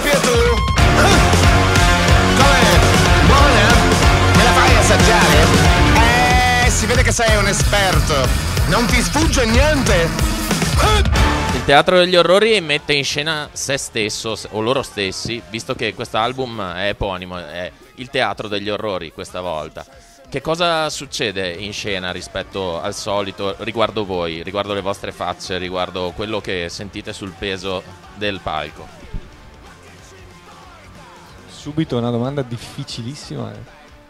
proprio tu Come? Buona? Me la fai assaggiare? Eh, si vede che sei un esperto Non ti sfugge niente Il teatro degli orrori mette in scena se stesso o loro stessi, visto che questo album è eponimo, è il teatro degli orrori questa volta. Che cosa succede in scena rispetto al solito riguardo voi, riguardo le vostre facce, riguardo quello che sentite sul peso del palco? subito una domanda difficilissima.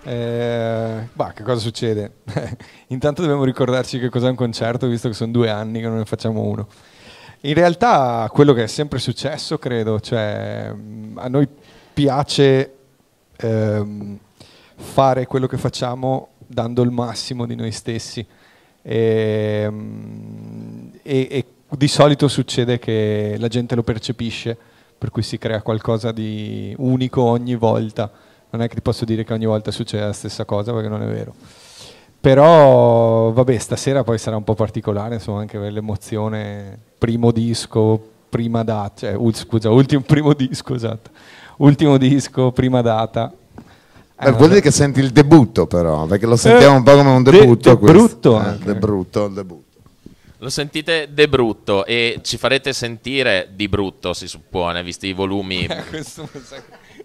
Eh, eh bah, che cosa succede? Intanto dobbiamo ricordarci che cos'è un concerto, visto che sono due anni che non ne facciamo uno. In realtà quello che è sempre successo, credo, cioè mm, a noi piace ehm, fare quello che facciamo dando il massimo di noi stessi. E, ehm, e, e di solito succede che la gente lo percepisce per cui si crea qualcosa di unico ogni volta. Non è che ti posso dire che ogni volta succede la stessa cosa perché non è vero. Però vabbè, stasera poi sarà un po' particolare, insomma, anche per l'emozione primo disco, prima data, cioè, scusa, ultimo primo disco, esatto. Ultimo disco, prima data, eh, vuol dire che senti il debutto, però, perché lo eh, sentiamo eh, un po' come un debutto. De, de brutto, eh, de brutto, il debutto. Lo sentite de brutto e ci farete sentire di brutto, si suppone, visti i volumi.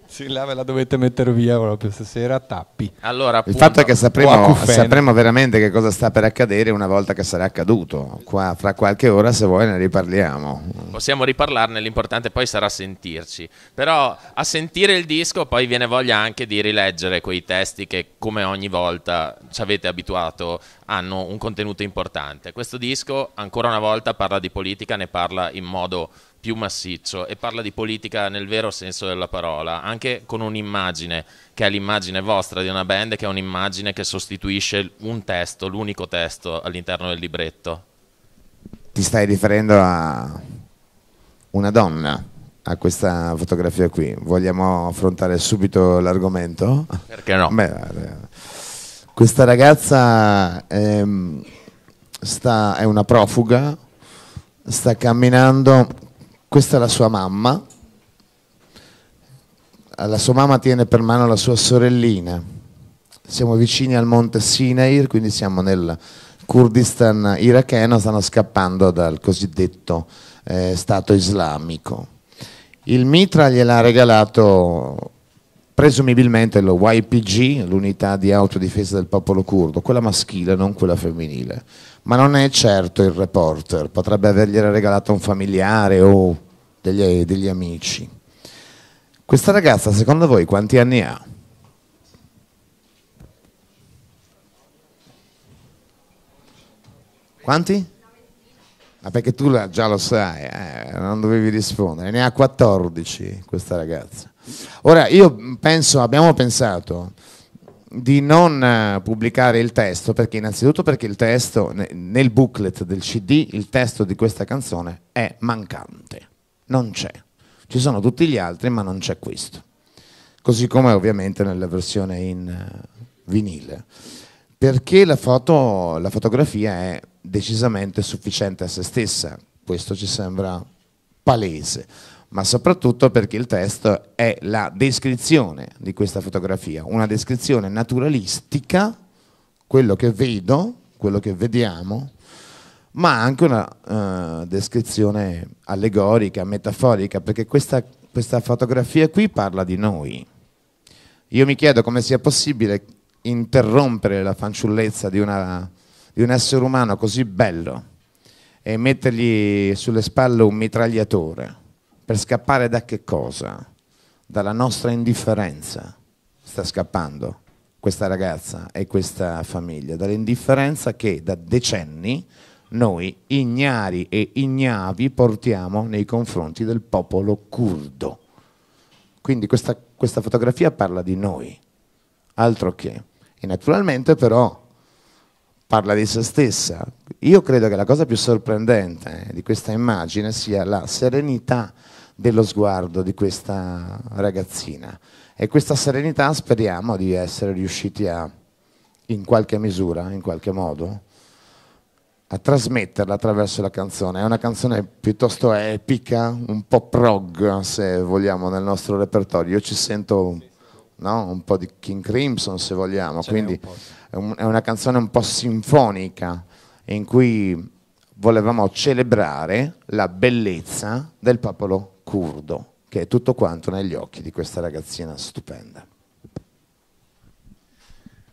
Sì, là ve la dovete mettere via proprio stasera tappi. Allora, appunto, Il fatto è che sapremo, sapremo, veramente che cosa sta per accadere una volta che sarà accaduto. Qua, fra qualche ora, se vuoi, ne riparliamo. Possiamo riparlarne, l'importante poi sarà sentirci. Però a sentire il disco poi viene voglia anche di rileggere quei testi che, come ogni volta, ci avete abituato, hanno un contenuto importante. Questo disco, ancora una volta, parla di politica, ne parla in modo più massiccio e parla di politica nel vero senso della parola, anche con un'immagine che è l'immagine vostra di una band, che è un'immagine che sostituisce un testo, l'unico testo all'interno del libretto. Ti stai riferendo a una donna, a questa fotografia qui. Vogliamo affrontare subito l'argomento? Perché no? Beh, eh, questa ragazza è, ehm, sta, è una profuga sta camminando questa è la sua mamma, la sua mamma tiene per mano la sua sorellina. Siamo vicini al monte Sinair, quindi siamo nel Kurdistan iracheno, stanno scappando dal cosiddetto eh, Stato islamico. Il mitra gliel'ha regalato presumibilmente lo YPG, l'unità di autodifesa del popolo curdo, quella maschile, non quella femminile ma non è certo il reporter, potrebbe avergliela regalata un familiare o degli, degli amici. Questa ragazza, secondo voi, quanti anni ha? Quanti? Ah, perché tu la, già lo sai, eh, non dovevi rispondere. Ne ha 14 questa ragazza. Ora, io penso, abbiamo pensato di non eh, pubblicare il testo perché innanzitutto perché il testo nel booklet del CD il testo di questa canzone è mancante, non c'è. Ci sono tutti gli altri ma non c'è questo. Così come ovviamente nella versione in eh, vinile. Perché la, foto, la fotografia è decisamente sufficiente a se stessa, questo ci sembra palese ma soprattutto perché il testo è la descrizione di questa fotografia, una descrizione naturalistica, quello che vedo, quello che vediamo, ma anche una eh, descrizione allegorica, metaforica, perché questa, questa fotografia qui parla di noi. Io mi chiedo come sia possibile interrompere la fanciullezza di, una, di un essere umano così bello e mettergli sulle spalle un mitragliatore per scappare da che cosa? Dalla nostra indifferenza. Sta scappando questa ragazza e questa famiglia, dall'indifferenza che da decenni noi ignari e ignavi portiamo nei confronti del popolo curdo. Quindi questa, questa fotografia parla di noi, altro che. E naturalmente però parla di se stessa. Io credo che la cosa più sorprendente eh, di questa immagine sia la serenità dello sguardo di questa ragazzina. E questa serenità speriamo di essere riusciti a, in qualche misura, in qualche modo, a trasmetterla attraverso la canzone. È una canzone piuttosto epica, un po' prog, se vogliamo, nel nostro repertorio. Io ci sento no? un po' di King Crimson, se vogliamo, Ce quindi è, un è, una canzone un po' sinfonica in cui volevamo celebrare la bellezza del popolo curdo, che è tutto quanto negli occhi di questa ragazzina stupenda.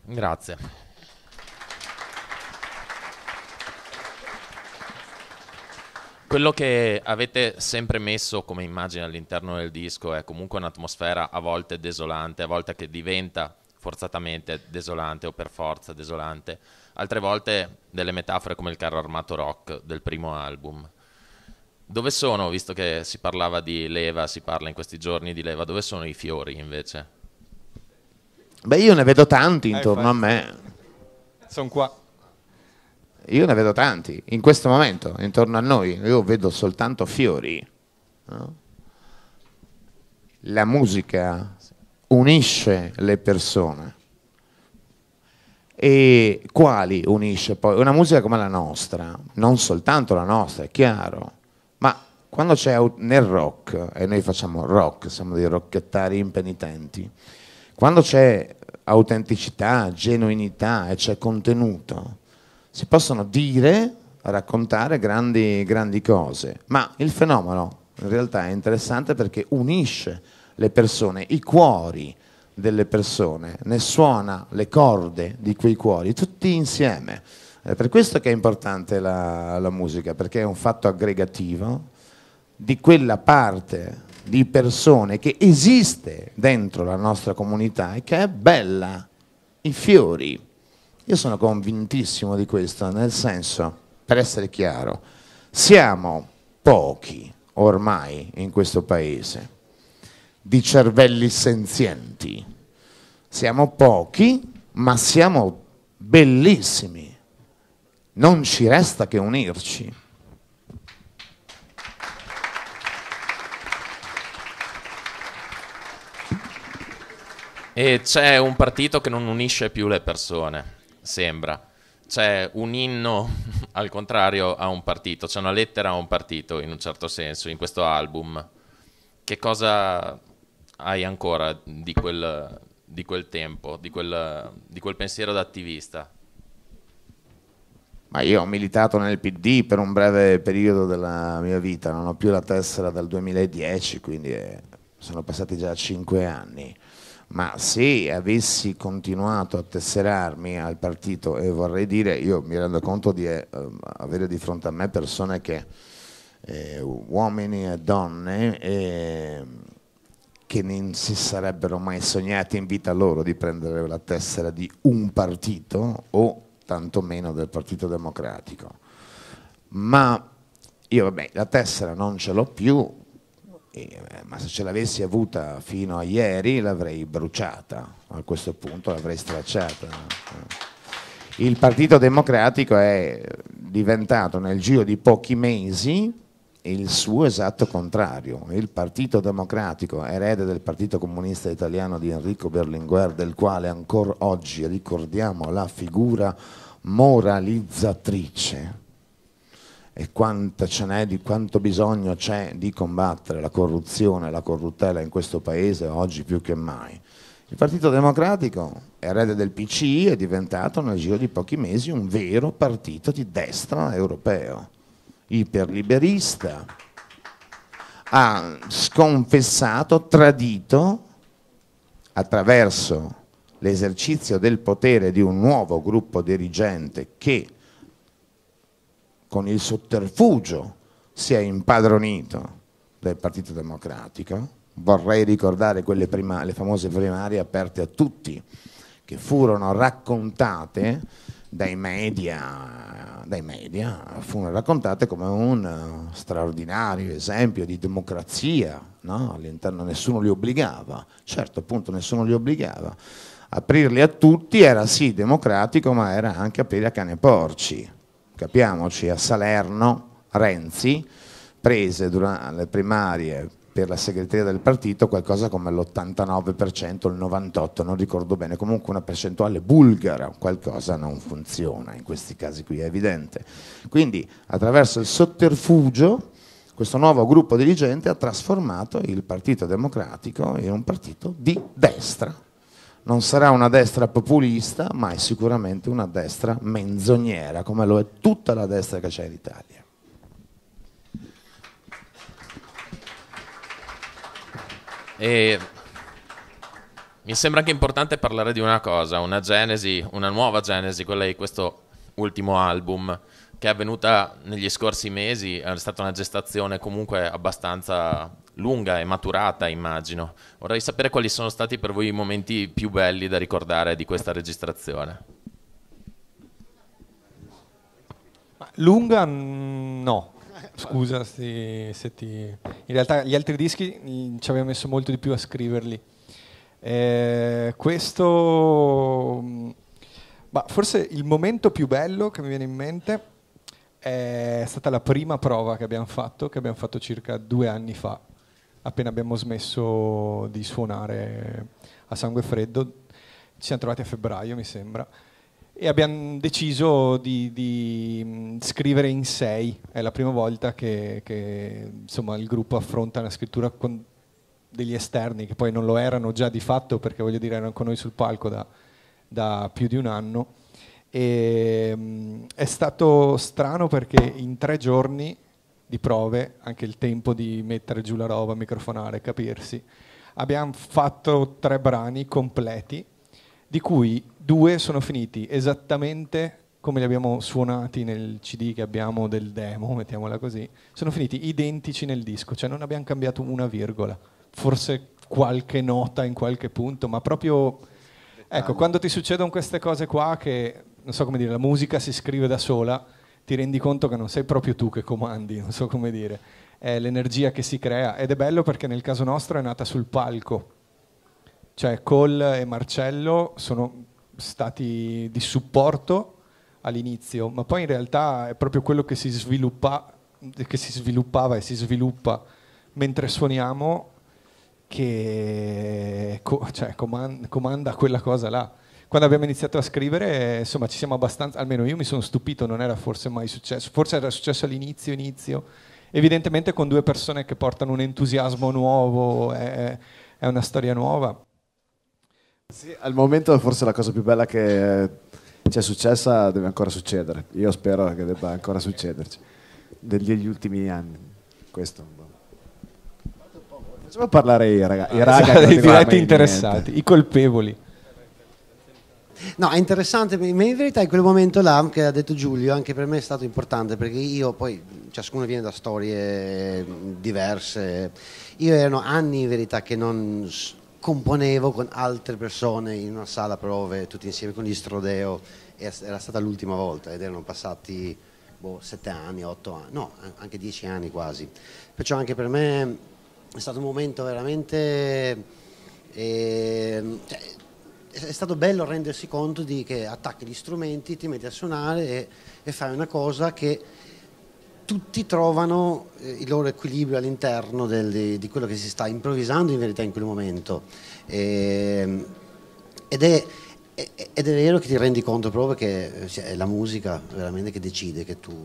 Grazie. Quello che avete sempre messo come immagine all'interno del disco è comunque un'atmosfera a volte desolante, a volte che diventa forzatamente desolante o per forza desolante, altre volte delle metafore come il carro armato rock del primo album. Dove sono, visto che si parlava di leva, si parla in questi giorni di leva, dove sono i fiori invece? Beh, io ne vedo tanti eh, intorno eh, a me. Sono qua. Io ne vedo tanti, in questo momento, intorno a noi, io vedo soltanto fiori. No? La musica unisce le persone. E quali unisce poi? Una musica come la nostra, non soltanto la nostra, è chiaro ma quando c'è nel rock, e noi facciamo rock, siamo dei rocchettari impenitenti, quando c'è autenticità, genuinità e c'è contenuto, si possono dire, raccontare grandi, grandi cose, ma il fenomeno in realtà è interessante perché unisce le persone, i cuori delle persone, ne suona le corde di quei cuori, tutti insieme. È per questo che è importante la, la musica, perché è un fatto aggregativo di quella parte di persone che esiste dentro la nostra comunità e che è bella, i fiori. Io sono convintissimo di questo, nel senso, per essere chiaro, siamo pochi ormai in questo paese di cervelli senzienti. Siamo pochi, ma siamo bellissimi non ci resta che unirci. E c'è un partito che non unisce più le persone, sembra. C'è un inno al contrario a un partito, c'è una lettera a un partito in un certo senso in questo album. Che cosa hai ancora di quel, di quel tempo, di quel, di quel pensiero d'attivista? Ma io ho militato nel PD per un breve periodo della mia vita, non ho più la tessera dal 2010, quindi eh, sono passati già cinque anni. Ma se avessi continuato a tesserarmi al partito, e vorrei dire, io mi rendo conto di eh, ehm, avere di fronte a me persone che, eh, uomini e donne, eh, che non si sarebbero mai sognati in vita loro di prendere la tessera di un partito o tantomeno del Partito Democratico. Ma io vabbè, la tessera non ce l'ho più, eh, ma se ce l'avessi avuta fino a ieri l'avrei bruciata, a questo punto l'avrei stracciata. Il Partito Democratico è diventato nel giro di pochi mesi il suo esatto contrario. Il Partito Democratico, erede del Partito Comunista Italiano di Enrico Berlinguer, del quale ancora oggi ricordiamo la figura moralizzatrice e quanto, di, quanto bisogno c'è di combattere la corruzione e la corruttela in questo paese oggi più che mai. Il Partito Democratico, erede del PCI, è diventato nel giro di pochi mesi un vero partito di destra europeo iperliberista, ha sconfessato, tradito attraverso l'esercizio del potere di un nuovo gruppo dirigente che con il sotterfugio si è impadronito del Partito Democratico. Vorrei ricordare quelle prima, le famose primarie aperte a tutti, che furono raccontate dai media, dai media furono raccontate come un eh, straordinario esempio di democrazia, no? all'interno nessuno li obbligava, certo appunto nessuno li obbligava, aprirli a tutti era sì democratico ma era anche aprire a cane e porci, capiamoci a Salerno Renzi prese durante le primarie per la segreteria del partito qualcosa come l'89%, il 98%, non ricordo bene, comunque una percentuale bulgara, qualcosa non funziona, in questi casi qui è evidente. Quindi attraverso il sotterfugio questo nuovo gruppo dirigente ha trasformato il Partito Democratico in un partito di destra. Non sarà una destra populista, ma è sicuramente una destra menzognera, come lo è tutta la destra che c'è in Italia. E mi sembra anche importante parlare di una cosa, una genesi, una nuova genesi, quella di questo ultimo album che è avvenuta negli scorsi mesi, è stata una gestazione comunque abbastanza lunga e maturata, immagino. Vorrei sapere quali sono stati per voi i momenti più belli da ricordare di questa registrazione. Lunga mm, no, Scusa se, se ti... In realtà gli altri dischi mm, ci avevo messo molto di più a scriverli. Eh, questo... Mm, ma forse il momento più bello che mi viene in mente è stata la prima prova che abbiamo fatto, che abbiamo fatto circa due anni fa, appena abbiamo smesso di suonare a sangue freddo. Ci siamo trovati a febbraio, mi sembra e abbiamo deciso di, di, mm, scrivere in sei. È la prima volta che, che insomma, il gruppo affronta una scrittura con degli esterni che poi non lo erano già di fatto perché voglio dire erano con noi sul palco da, da più di un anno. E, mh, mm, è stato strano perché in tre giorni di prove, anche il tempo di mettere giù la roba, microfonare, capirsi, abbiamo fatto tre brani completi di cui due sono finiti esattamente come li abbiamo suonati nel CD che abbiamo del demo, mettiamola così, sono finiti identici nel disco, cioè non abbiamo cambiato una virgola, forse qualche nota in qualche punto, ma proprio... Ecco, quando ti succedono queste cose qua che, non so come dire, la musica si scrive da sola, ti rendi conto che non sei proprio tu che comandi, non so come dire, è l'energia che si crea ed è bello perché nel caso nostro è nata sul palco, cioè Cole e Marcello sono stati di supporto all'inizio, ma poi in realtà è proprio quello che si, sviluppa, che si sviluppava e si sviluppa mentre suoniamo che co- cioè, comand- comanda quella cosa là. Quando abbiamo iniziato a scrivere, insomma, ci siamo abbastanza, almeno io mi sono stupito, non era forse mai successo, forse era successo all'inizio, inizio. Evidentemente con due persone che portano un entusiasmo nuovo, è, è una storia nuova. Sì, al momento forse la cosa più bella che ci è successa deve ancora succedere. Io spero che debba ancora succederci. Degli ultimi anni. Questo. Facciamo parlare i, raga, i raga dei ah, diretti interessati, i colpevoli. No, è interessante, ma in verità in quel momento là, che ha detto Giulio, anche per me è stato importante perché io poi, ciascuno viene da storie diverse, io erano anni in verità che non componevo con altre persone in una sala prove, tutti insieme con gli Strodeo, era stata l'ultima volta ed erano passati boh, sette anni, otto anni, no, anche dieci anni quasi. Perciò anche per me è stato un momento veramente... Eh, cioè, è stato bello rendersi conto di che attacchi gli strumenti, ti metti a suonare e, e fai una cosa che tutti trovano eh, il loro equilibrio all'interno del, di quello che si sta improvvisando in verità in quel momento. E, ehm, ed, è, ed, è, vero che ti rendi conto proprio che cioè, è la musica veramente che decide che tu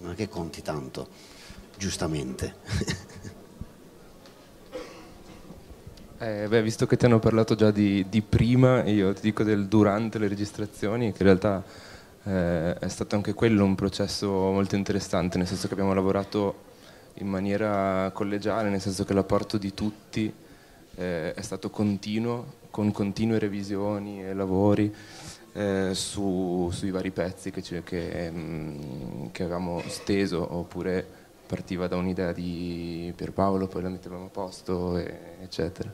non è che conti tanto, giustamente. eh, beh, visto che ti hanno parlato già di, di prima, io ti dico del durante le registrazioni, che in realtà eh, è stato anche quello un processo molto interessante, nel senso che abbiamo lavorato in maniera collegiale, nel senso che l'apporto di tutti eh, è stato continuo, con continue revisioni e lavori eh, su, sui vari pezzi che, ci, che, mh, mm, che, avevamo steso, oppure partiva da un'idea di Pierpaolo, poi la mettevamo a posto, e, eccetera.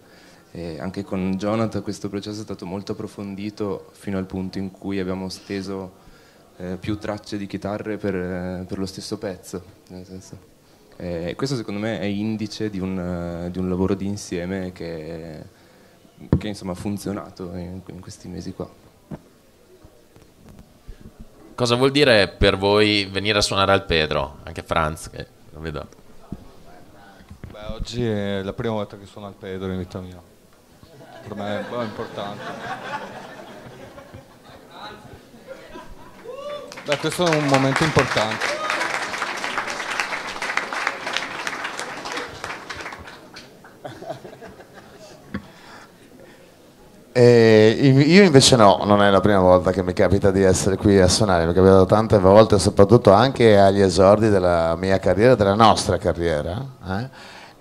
E anche con Jonathan questo processo è stato molto approfondito fino al punto in cui abbiamo steso eh, più tracce di chitarre per, eh, per lo stesso pezzo. Eh, questo secondo me è indice di un, eh, di un lavoro di insieme che, che insomma, ha funzionato in, in questi mesi qua. Cosa vuol dire per voi venire a suonare al Pedro? Anche Franz, che lo vedo. Beh, oggi è la prima volta che suono al Pedro in vita mia. Per me è importante. Beh, questo è un momento importante. E io invece no, non è la prima volta che mi capita di essere qui a suonare, mi è capitato tante volte, soprattutto anche agli esordi della mia carriera, della nostra carriera. Eh?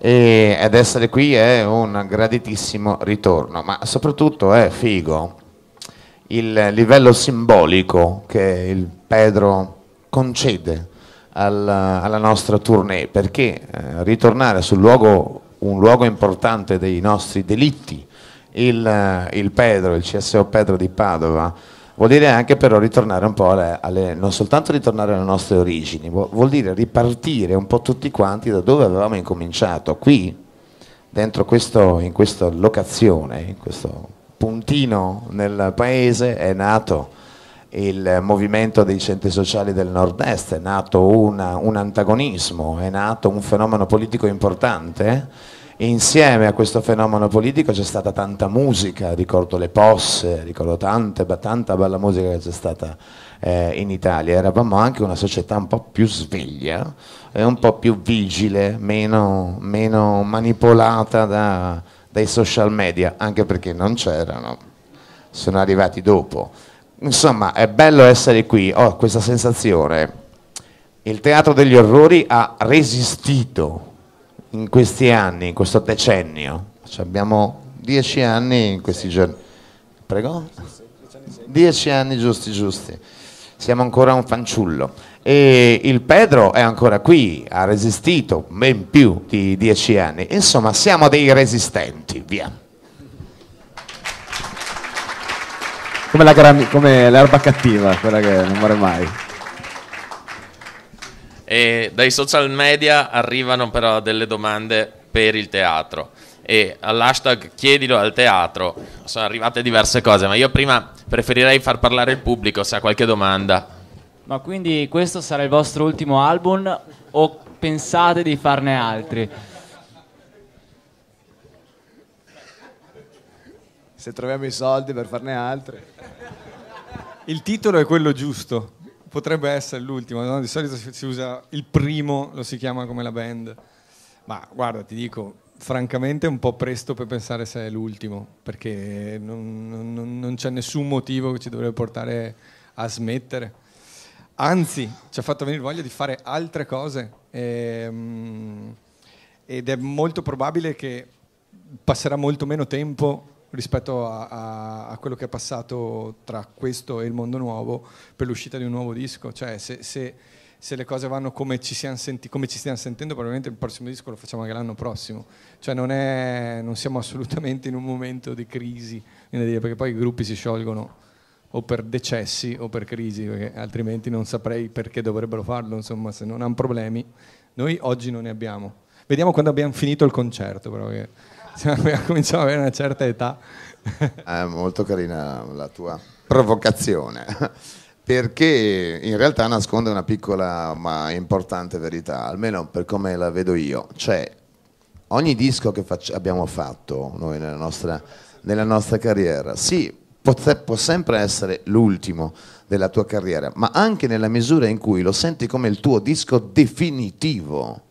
E ed essere qui è un graditissimo ritorno, ma soprattutto è figo il livello simbolico che il Pedro concede alla, alla nostra tournée perché eh, ritornare sul luogo, un luogo importante dei nostri delitti, il, il, Pedro, il CSO Pedro di Padova, vuol dire anche però ritornare un po' alle, alle, non soltanto ritornare alle nostre origini, vuol dire ripartire un po' tutti quanti da dove avevamo incominciato, qui dentro questo, in questa locazione, in questo puntino nel paese è nato il movimento dei centri sociali del nord-est, è nato una, un antagonismo, è nato un fenomeno politico importante insieme a questo fenomeno politico c'è stata tanta musica, ricordo le posse, ricordo tante, tanta bella musica che c'è stata eh, in Italia, eravamo anche una società un po' più sveglia e eh, un po' più vigile, meno, meno manipolata da, dai social media, anche perché non c'erano, sono arrivati dopo. Insomma, è bello essere qui, ho questa sensazione. Il teatro degli orrori ha resistito in questi anni, in questo decennio. Cioè abbiamo dieci anni in questi giorni. Prego? Dieci anni giusti, giusti. Siamo ancora un fanciullo. E il Pedro è ancora qui, ha resistito ben più di dieci anni. Insomma, siamo dei resistenti, via. come, la gran, come l'erba cattiva, quella che non muore mai. E dai social media arrivano però delle domande per il teatro e all'hashtag chiedilo al teatro sono arrivate diverse cose, ma io prima preferirei far parlare il pubblico se ha qualche domanda. Ma quindi questo sarà il vostro ultimo album o pensate di farne altri? se troviamo i soldi per farne altre. Il titolo è quello giusto, potrebbe essere l'ultimo, no? di solito si usa il primo, lo si chiama come la band, ma guarda ti dico, francamente è un po' presto per pensare se è l'ultimo, perché non, non, non c'è nessun motivo che ci dovrebbe portare a smettere. Anzi, ci ha fatto venire voglia di fare altre cose e, ehm, ed è molto probabile che passerà molto meno tempo rispetto a, a, a, quello che è passato tra questo e il mondo nuovo per l'uscita di un nuovo disco. Cioè, se, se, se le cose vanno come ci, senti, come ci, stiamo sentendo, probabilmente il prossimo disco lo facciamo anche l'anno prossimo. Cioè, non, è, non siamo assolutamente in un momento di crisi, perché poi i gruppi si sciolgono o per decessi o per crisi, perché altrimenti non saprei perché dovrebbero farlo, insomma, se non hanno problemi. Noi oggi non ne abbiamo. Vediamo quando abbiamo finito il concerto, però. Perché... cominciamo ad avere una certa età. È molto carina la tua provocazione, perché in realtà nasconde una piccola ma importante verità, almeno per come la vedo io. Cioè, ogni disco che abbiamo fatto noi nella nostra, nella nostra carriera, sì, può, può sempre essere l'ultimo della tua carriera, ma anche nella misura in cui lo senti come il tuo disco definitivo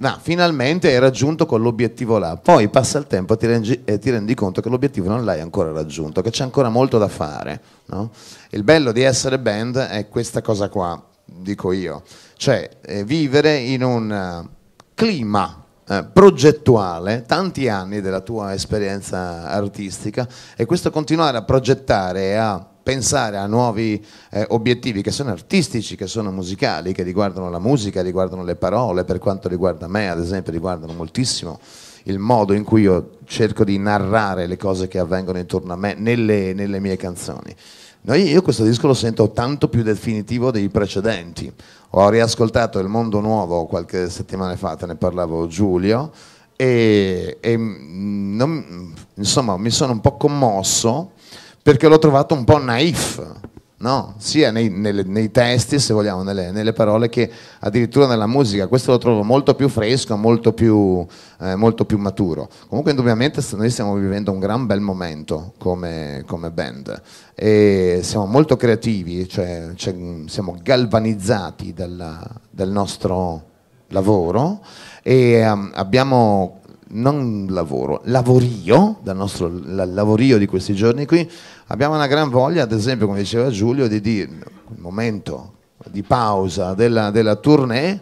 No, finalmente hai raggiunto quell'obiettivo là, poi passa il tempo ti rendi, e ti rendi conto che l'obiettivo non l'hai ancora raggiunto, che c'è ancora molto da fare. No? Il bello di essere band è questa cosa qua, dico io, cioè eh, vivere in un eh, clima eh, progettuale, tanti anni della tua esperienza artistica e questo continuare a progettare e a pensare a nuovi eh, obiettivi che sono artistici, che sono musicali, che riguardano la musica, riguardano le parole, per quanto riguarda me ad esempio riguardano moltissimo il modo in cui io cerco di narrare le cose che avvengono intorno a me nelle, nelle mie canzoni. Noi, io questo disco lo sento tanto più definitivo dei precedenti. Ho riascoltato Il Mondo Nuovo qualche settimana fa, te ne parlavo Giulio, e, e mm, non, insomma mi sono un po' commosso perché l'ho trovato un po' naif, no? sia nei, nei, nei, testi, se vogliamo, nelle, nelle, parole che addirittura nella musica. Questo lo trovo molto più fresco, molto più, eh, molto più maturo. Comunque, indubbiamente, noi stiamo vivendo un gran bel momento come, come band e siamo molto creativi, cioè, cioè, siamo galvanizzati dalla, dal nostro lavoro e um, abbiamo non lavoro, lavorio, dal nostro lavorio di questi giorni qui, abbiamo una gran voglia, ad esempio, come diceva Giulio, di dire il momento di pausa della, della tournée.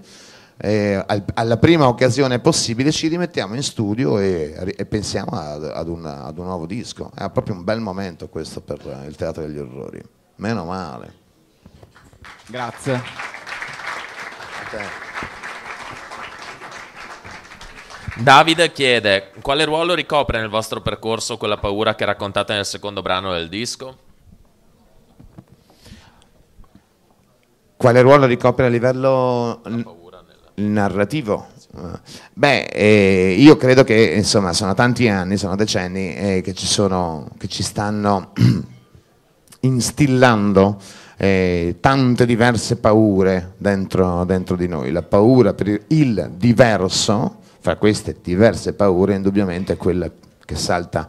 Eh, alla prima occasione possibile ci rimettiamo in studio e, e pensiamo ad, ad, una, ad, un nuovo disco. È proprio un bel momento questo per il teatro degli orrori. Meno male. Grazie. Davide chiede quale ruolo ricopre nel vostro percorso quella paura che raccontate nel secondo brano del disco? Quale ruolo ricopre a livello narrativo? Beh, eh, io credo che insomma sono tanti anni, sono decenni eh, che, ci sono, che ci stanno instillando eh, tante diverse paure dentro, dentro, di noi. La paura per il diverso, fra queste diverse paure, indubbiamente quella che salta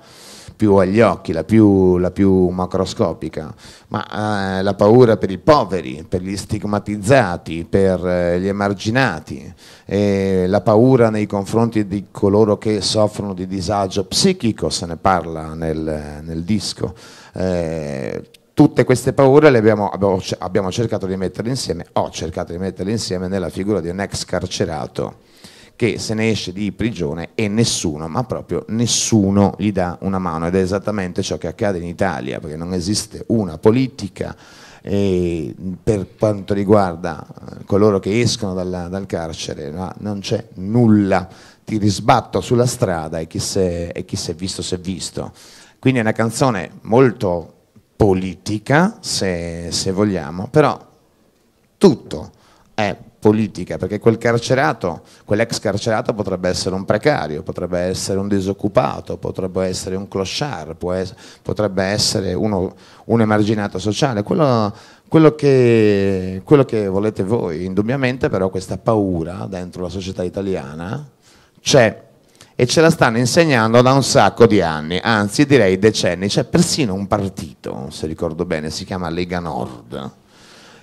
più agli occhi, la più, la più macroscopica, ma eh, la paura per i poveri, per gli stigmatizzati, per eh, gli emarginati, eh, la paura nei confronti di coloro che soffrono di disagio psichico, se ne parla nel, nel disco. Eh, tutte queste paure le abbiamo, abbiamo, cercato di mettere insieme, ho cercato di metterle insieme nella figura di un ex carcerato che se ne esce di prigione e nessuno, ma proprio nessuno gli dà una mano ed è esattamente ciò che accade in Italia perché non esiste una politica e per quanto riguarda eh, coloro che escono dalla, dal carcere no, non c'è nulla, ti risbatto sulla strada e chi si è visto si è visto. Quindi è una canzone molto politica se, se vogliamo, però tutto è politica, perché quel carcerato, quell'ex carcerato potrebbe essere un precario, potrebbe essere un disoccupato, potrebbe essere un clochard, potrebbe essere uno, un emarginato sociale, quello, quello, che, quello che volete voi. Indubbiamente però questa paura dentro la società italiana c'è e ce la stanno insegnando da un sacco di anni, anzi direi decenni, c'è persino un partito, se ricordo bene, si chiama Lega Nord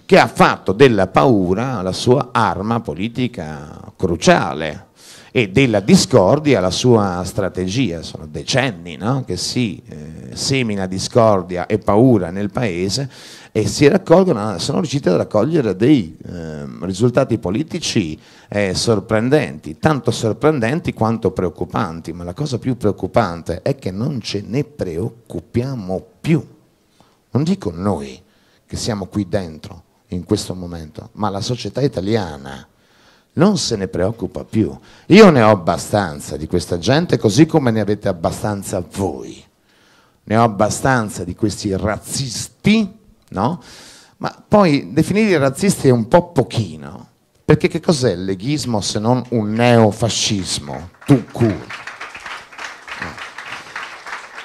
che ha fatto della paura la sua arma politica cruciale e della discordia la sua strategia. Sono decenni no? che si eh, semina discordia e paura nel paese e sono riusciti a raccogliere dei eh, risultati politici eh, sorprendenti, tanto sorprendenti quanto preoccupanti, ma la cosa più preoccupante è che non ce ne preoccupiamo più. Non dico noi che siamo qui dentro, in questo momento, ma la società italiana non se ne preoccupa più. Io ne ho abbastanza di questa gente, così come ne avete abbastanza voi. Ne ho abbastanza di questi razzisti, no? Ma poi definirli razzisti è un po' pochino, perché che cos'è il leghismo se non un neofascismo? Tu cur.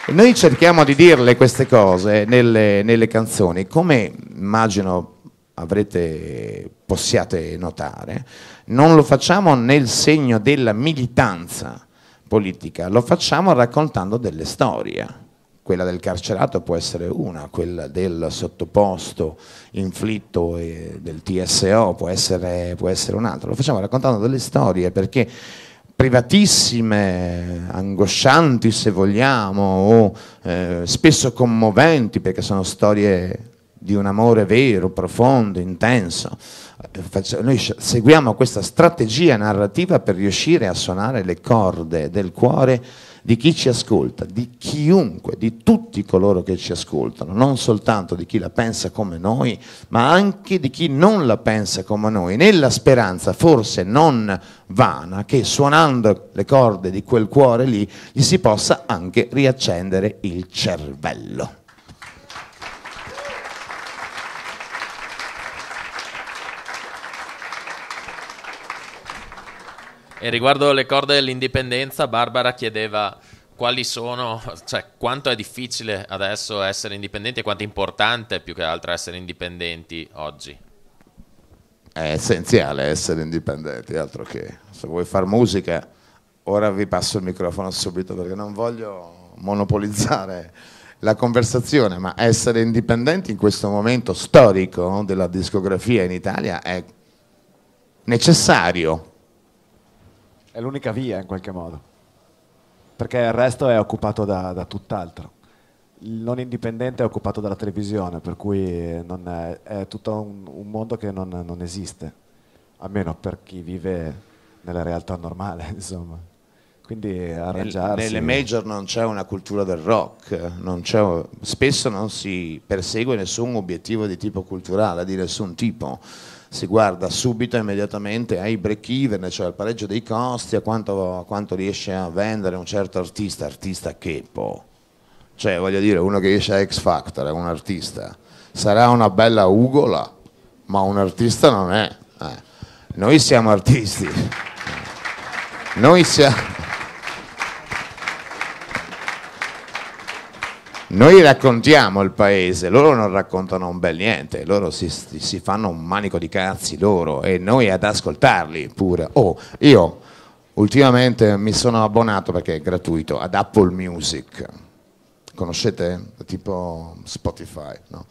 Noi cerchiamo di dirle queste cose nelle, nelle canzoni, come immagino avrete, possiate notare, non lo facciamo nel segno della militanza politica, lo facciamo raccontando delle storie quella del carcerato può essere una, quella del sottoposto inflitto e del TSO può essere, può essere un'altra. Lo facciamo raccontando delle storie perché privatissime, angoscianti se vogliamo, o eh, spesso commoventi perché sono storie di un amore vero, profondo, intenso. Noi seguiamo questa strategia narrativa per riuscire a suonare le corde del cuore di chi ci ascolta, di chiunque, di tutti coloro che ci ascoltano, non soltanto di chi la pensa come noi, ma anche di chi non la pensa come noi, nella speranza forse non vana che suonando le corde di quel cuore lì gli si possa anche riaccendere il cervello. E riguardo le corde dell'indipendenza, Barbara chiedeva quali sono, cioè quanto è difficile adesso essere indipendenti e quanto è importante più che altro essere indipendenti oggi. È essenziale essere indipendenti, altro che se vuoi fare musica, ora vi passo il microfono subito perché non voglio monopolizzare la conversazione, ma essere indipendenti in questo momento storico della discografia in Italia è necessario è l'unica via in qualche modo, perché il resto è occupato da, da tutt'altro. Il non indipendente è occupato dalla televisione, per cui è, è, tutto un, un mondo che non, non esiste, almeno per chi vive nella realtà normale, insomma quindi arrangiarsi. Nelle major non c'è una cultura del rock, non spesso non si persegue nessun obiettivo di tipo culturale, di nessun tipo si guarda subito, e immediatamente ai break even, cioè al pareggio dei costi, a quanto, a quanto riesce a vendere un certo artista, artista che po'. Cioè, voglio dire, uno che esce a X Factor è un artista. Sarà una bella ugola, ma un artista non è. Eh. Noi siamo artisti. Noi siamo Noi raccontiamo il paese, loro non raccontano un bel niente, loro si, si fanno un manico di cazzi loro e noi ad ascoltarli pure. Oh, io ultimamente mi sono abbonato perché è gratuito ad Apple Music. Conoscete? Tipo Spotify, no?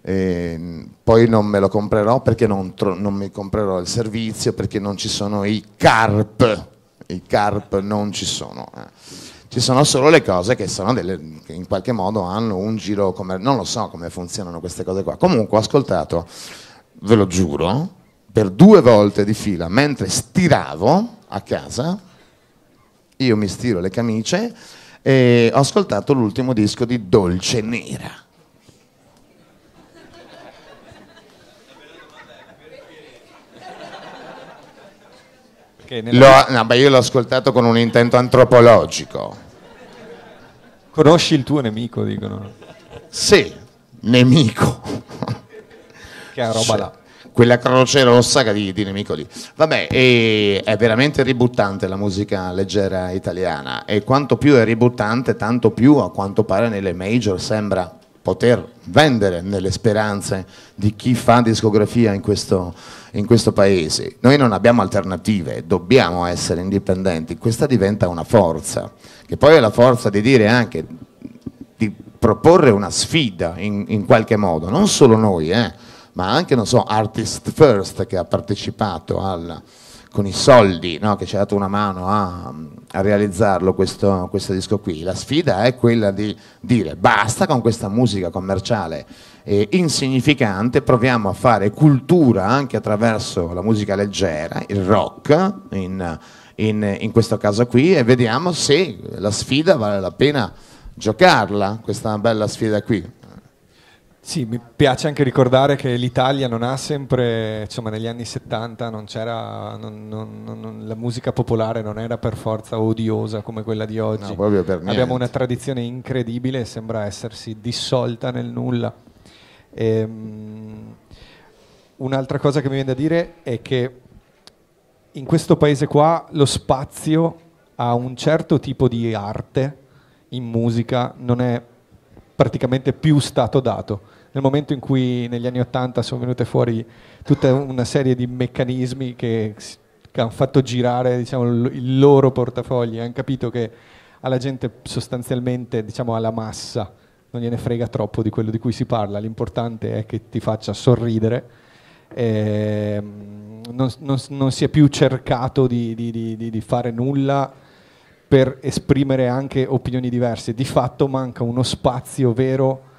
E poi non me lo comprerò perché non, non, mi comprerò il servizio perché non ci sono i carp i carp non ci sono eh ci sono solo le cose che, delle, che in qualche modo hanno un giro, come, non lo so come funzionano queste cose qua. Comunque ho ascoltato, ve lo giuro, per due volte di fila, mentre stiravo a casa, io mi stiro le camicie e ho ascoltato l'ultimo disco di Dolce Nera. Nella... Lo, no, beh, io l'ho ascoltato con un intento antropologico. Conosci il tuo nemico, dicono. Sì, nemico. Che roba là. Quella croce rossa di, di nemico lì. Vabbè, è veramente ributtante la musica leggera italiana e quanto più è ributtante, tanto più a quanto pare nelle major sembra poter vendere nelle speranze di chi fa discografia in questo, in questo paese. Noi non abbiamo alternative, dobbiamo essere indipendenti, questa diventa una forza, che poi è la forza di dire anche, di proporre una sfida in, in qualche modo, non solo noi, eh, ma anche, non so, Artist First che ha partecipato alla con i soldi no, che ci ha dato una mano a, a realizzarlo questo, questo, disco qui. La sfida è quella di dire basta con questa musica commerciale eh, insignificante, proviamo a fare cultura anche attraverso la musica leggera, il rock in, in, in questo caso qui e vediamo se la sfida vale la pena giocarla, questa bella sfida qui. Sì, mi piace anche ricordare che l'Italia non ha sempre, insomma negli anni 70 non non, non, la musica popolare non era per forza odiosa come quella di oggi. No, proprio per niente. Abbiamo una tradizione incredibile e sembra essersi dissolta nel nulla. E, um, un'altra cosa che mi viene da dire è che in questo paese qua lo spazio a un certo tipo di arte in musica non è praticamente più stato dato nel momento in cui negli anni 80 sono venute fuori tutta una serie di meccanismi che, che hanno fatto girare diciamo, il loro portafogli, hanno capito che alla gente sostanzialmente, diciamo alla massa, non gliene frega troppo di quello di cui si parla, l'importante è che ti faccia sorridere. Eh, non, non, non, si è più cercato di, di, di, di, fare nulla per esprimere anche opinioni diverse. Di fatto manca uno spazio vero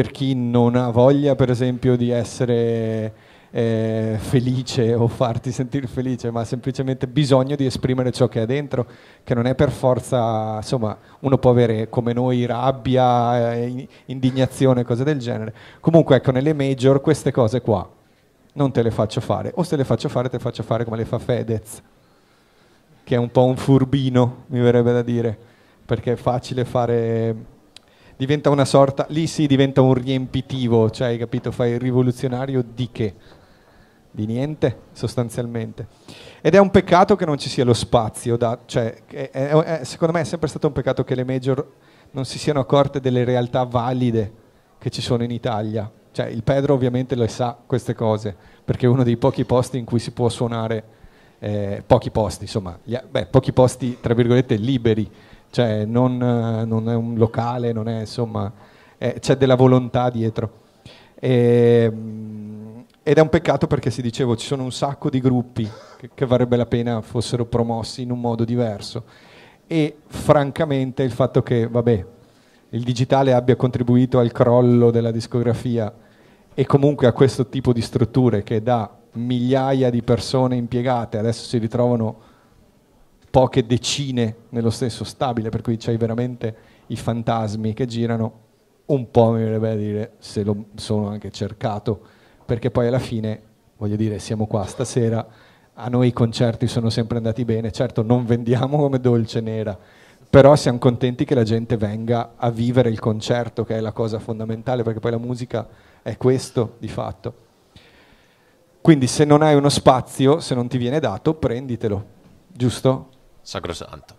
per chi non ha voglia, per esempio, di essere eh, felice o farti sentire felice, ma semplicemente bisogno di esprimere ciò che è dentro, che non è per forza, insomma, uno può avere come noi rabbia, eh, indignazione, cose del genere. Comunque, ecco, nelle major queste cose qua non te le faccio fare, o se le faccio fare, te le faccio fare come le fa Fedez, che è un po' un furbino, mi verrebbe da dire, perché è facile fare diventa una sorta, lì sì diventa un riempitivo, cioè hai capito, fai il rivoluzionario di che? Di niente sostanzialmente. Ed è un peccato che non ci sia lo spazio, da, cioè, è, è, è, secondo me è sempre stato un peccato che le major non si siano accorte delle realtà valide che ci sono in Italia. Cioè, il Pedro ovviamente lo sa queste cose, perché è uno dei pochi posti in cui si può suonare, eh, pochi posti, insomma, gli, beh, pochi posti, tra virgolette, liberi cioè non, non è un locale, non è, insomma, è, c'è della volontà dietro. E, ehm, ed è un peccato perché, si dicevo, ci sono un sacco di gruppi che, che varrebbe la pena fossero promossi in un modo diverso. E francamente il fatto che, vabbè, il digitale abbia contribuito al crollo della discografia e comunque a questo tipo di strutture che da migliaia di persone impiegate adesso si ritrovano poche decine nello stesso stabile, per cui c'hai veramente i fantasmi che girano, un po' mi verrebbe a dire se lo sono anche cercato, perché poi alla fine, voglio dire, siamo qua stasera, a noi i concerti sono sempre andati bene, certo non vendiamo come dolce nera, però siamo contenti che la gente venga a vivere il concerto, che è la cosa fondamentale, perché poi la musica è questo di fatto. Quindi se non hai uno spazio, se non ti viene dato, prenditelo, giusto? sacrosanto.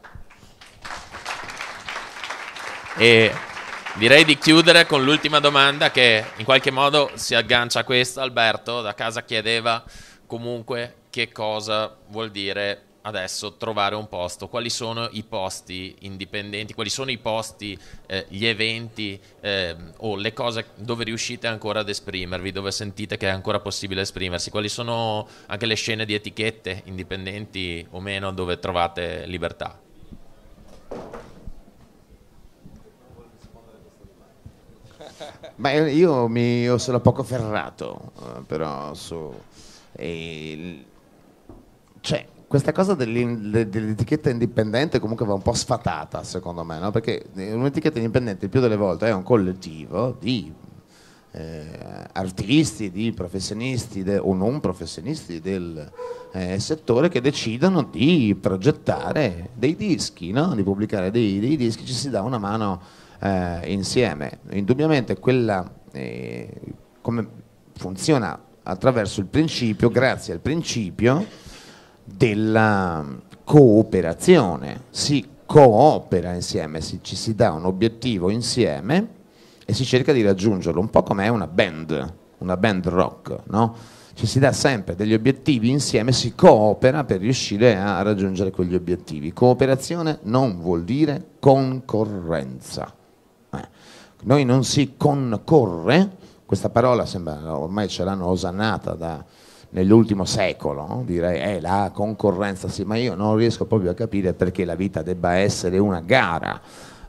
E direi di chiudere con l'ultima domanda che in qualche modo si aggancia a questa. Alberto da casa chiedeva comunque che cosa vuol dire adesso trovare un posto, quali sono i posti indipendenti, quali sono i posti, eh, gli eventi eh, o le cose dove riuscite ancora ad esprimervi, dove sentite che è ancora possibile esprimersi, quali sono anche le scene di etichette indipendenti o meno dove trovate libertà. Beh, io mi io sono poco ferrato, eh, però su... E, cioè, questa cosa dell'etichetta indipendente comunque va un po' sfatata secondo me, no? perché un'etichetta indipendente più delle volte è un collettivo di eh, artisti, di professionisti de, o non professionisti del eh, settore che decidono di progettare dei dischi, no? di pubblicare dei, dei, dischi, ci si dà una mano eh, insieme. Indubbiamente quella eh, come funziona attraverso il principio, grazie al principio, della cooperazione, si coopera insieme, si, ci si dà un obiettivo insieme e si cerca di raggiungerlo, un po' come è una band, una band rock, no? ci si dà sempre degli obiettivi insieme, si coopera per riuscire a raggiungere quegli obiettivi. Cooperazione non vuol dire concorrenza. Eh, noi non si concorre, questa parola sembra ormai ce l'hanno osannata da nell'ultimo secolo, direi, è eh, la concorrenza, sì, ma io non riesco proprio a capire perché la vita debba essere una gara.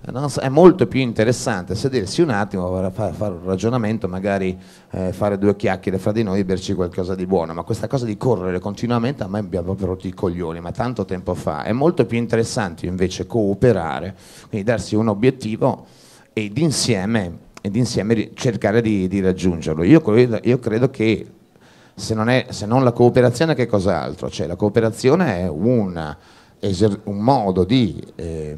Eh, è molto più interessante sedersi un attimo, fare un ragionamento, magari eh, fare due chiacchiere fra di noi e berci qualcosa di buono, ma questa cosa di correre continuamente a me mi ha proprio rotto i coglioni, ma tanto tempo fa. È molto più interessante invece cooperare, quindi darsi un obiettivo ed insieme, ed insieme cercare di, di raggiungerlo. Io credo, io credo che se non, è, se non la cooperazione che cos'altro? Cioè, la cooperazione è una, un modo di eh,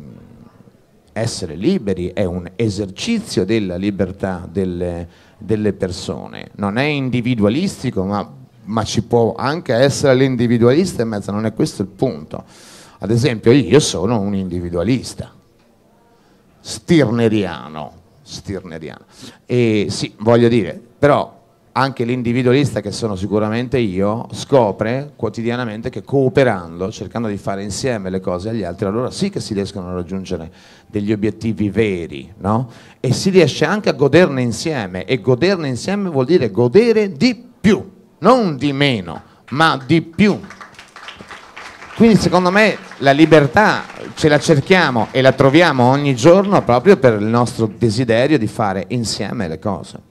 essere liberi, è un esercizio della libertà delle, delle persone, non è individualistico ma, ma ci può anche essere l'individualista in mezzo, non è questo il punto. Ad esempio io sono un individualista, stirneriano, stirneriano. E sì, voglio dire, però anche l'individualista che sono sicuramente io scopre quotidianamente che cooperando, cercando di fare insieme le cose agli altri, allora sì che si riescono a raggiungere degli obiettivi veri, no? E si riesce anche a goderne insieme e goderne insieme vuol dire godere di più, non di meno, ma di più. Quindi secondo me la libertà ce la cerchiamo e la troviamo ogni giorno proprio per il nostro desiderio di fare insieme le cose.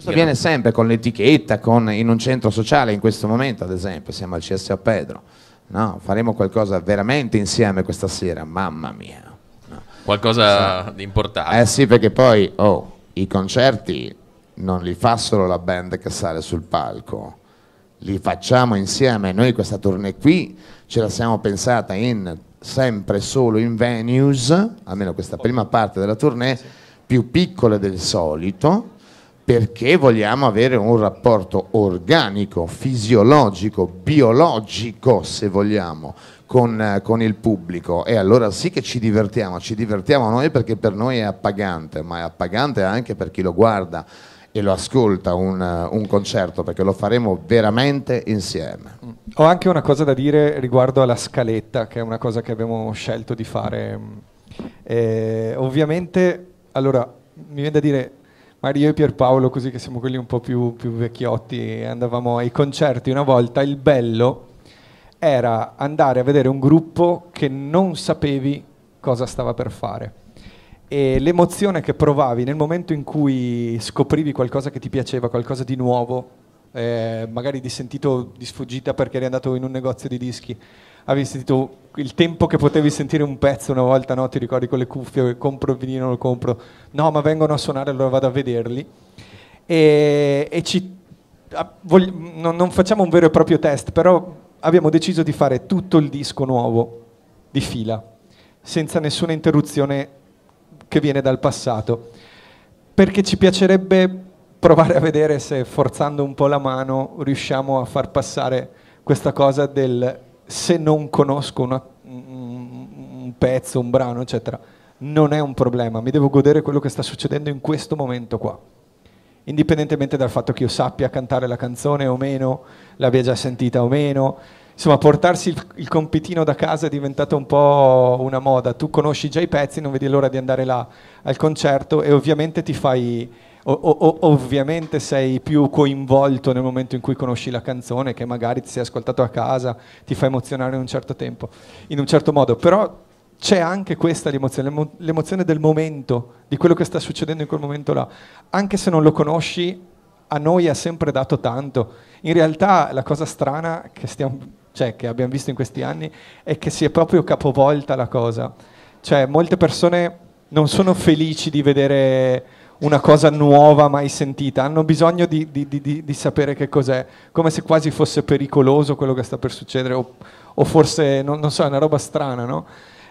Questo avviene sempre con l'etichetta, con, in un centro sociale, in questo momento ad esempio, siamo al CSA Pedro, no, faremo qualcosa veramente insieme questa sera, mamma mia. No. Qualcosa sì. di importante. Eh sì, perché poi oh, i concerti non li fa solo la band che sale sul palco, li facciamo insieme. Noi questa tournée qui ce la siamo pensata in, sempre solo in venues, almeno questa prima parte della tournée, più piccole del solito, perché vogliamo avere un rapporto organico, fisiologico, biologico, se vogliamo, con, eh, con, il pubblico. E allora sì che ci divertiamo, ci divertiamo noi perché per noi è appagante, ma è appagante anche per chi lo guarda e lo ascolta un, eh, un concerto, perché lo faremo veramente insieme. Ho anche una cosa da dire riguardo alla scaletta, che è una cosa che abbiamo scelto di fare. Mm, eh, ovviamente, allora, mi viene da dire Mario e Pierpaolo, così che siamo quelli un po' più, più vecchiotti, andavamo ai concerti una volta, il bello era andare a vedere un gruppo che non sapevi cosa stava per fare. E l'emozione che provavi nel momento in cui scoprivi qualcosa che ti piaceva, qualcosa di nuovo, eh, magari di sentito di sfuggita perché eri andato in un negozio di dischi, avevi sentito il tempo che potevi sentire un pezzo una volta, no? ti ricordi con le cuffie, compro il vinile, non lo compro, no ma vengono a suonare allora vado a vederli e, e ci, a, voglio, no, non facciamo un vero e proprio test, però abbiamo deciso di fare tutto il disco nuovo di fila, senza nessuna interruzione che viene dal passato, perché ci piacerebbe provare a vedere se forzando un po' la mano riusciamo a far passare questa cosa del se non conosco una, un pezzo, un brano, eccetera, non è un problema, mi devo godere quello che sta succedendo in questo momento qua. Indipendentemente dal fatto che io sappia cantare la canzone o meno, l'abbia già sentita o meno, insomma, portarsi il, il, compitino da casa è diventata un po' una moda. Tu conosci già i pezzi, non vedi l'ora di andare là al concerto e ovviamente ti fai o- ovviamente sei più coinvolto nel momento in cui conosci la canzone che magari ti sei ascoltato a casa, ti fa emozionare in un certo tempo, in un certo modo, però c'è anche questa l'emozione, l'emo- l'emozione del momento, di quello che sta succedendo in quel momento là, anche se non lo conosci, a noi ha sempre dato tanto. In realtà la cosa strana che, stiamo, cioè, che abbiamo visto in questi anni è che si è proprio capovolta la cosa. Cioè, molte persone non sono felici di vedere una cosa nuova mai sentita, hanno bisogno di, di, di, di sapere che cos'è, come se quasi fosse pericoloso quello che sta per succedere o, o forse, non, non so, è una roba strana, no?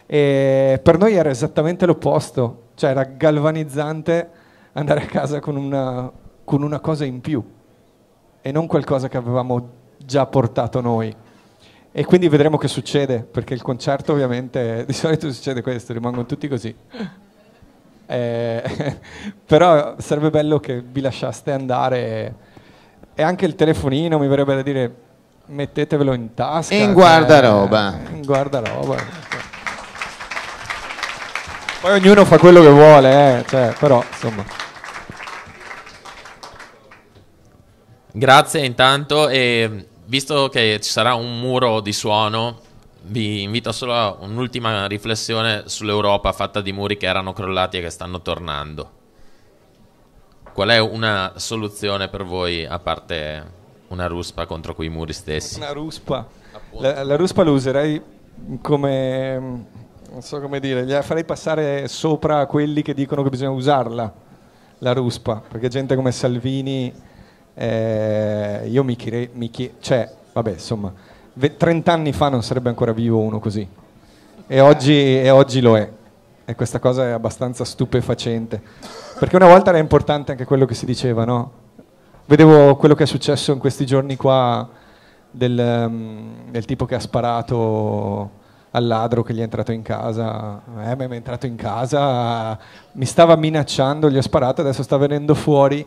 E per noi era esattamente l'opposto, cioè era galvanizzante andare a casa con una, con una cosa in più e non qualcosa che avevamo già portato noi. E quindi vedremo che succede, perché il concerto ovviamente, di solito succede questo, rimangono tutti così. Eh, però sarebbe bello che vi lasciaste andare e anche il telefonino mi verrebbe da dire mettetevelo in tasca in guardaroba cioè, in guardaroba poi ognuno fa quello che vuole eh, cioè, però insomma grazie intanto e visto che ci sarà un muro di suono vi invito solo a un'ultima riflessione sull'Europa fatta di muri che erano crollati e che stanno tornando. Qual è una soluzione per voi, a parte una ruspa contro quei muri stessi? Una ruspa. La, la, ruspa la userei come, non so come dire, gliela farei passare sopra a quelli che dicono che bisogna usarla, la ruspa, perché gente come Salvini, eh, io mi chiedo, cioè, vabbè, insomma trent'anni fa non sarebbe ancora vivo uno così. E oggi, e oggi lo è. E questa cosa è abbastanza stupefacente. Perché una volta era importante anche quello che si diceva, no? Vedevo quello che è successo in questi giorni qua del, um, del tipo che ha sparato al ladro che gli è entrato in casa, eh, mi è entrato in casa, mi stava minacciando, gli ho sparato, adesso sta venendo fuori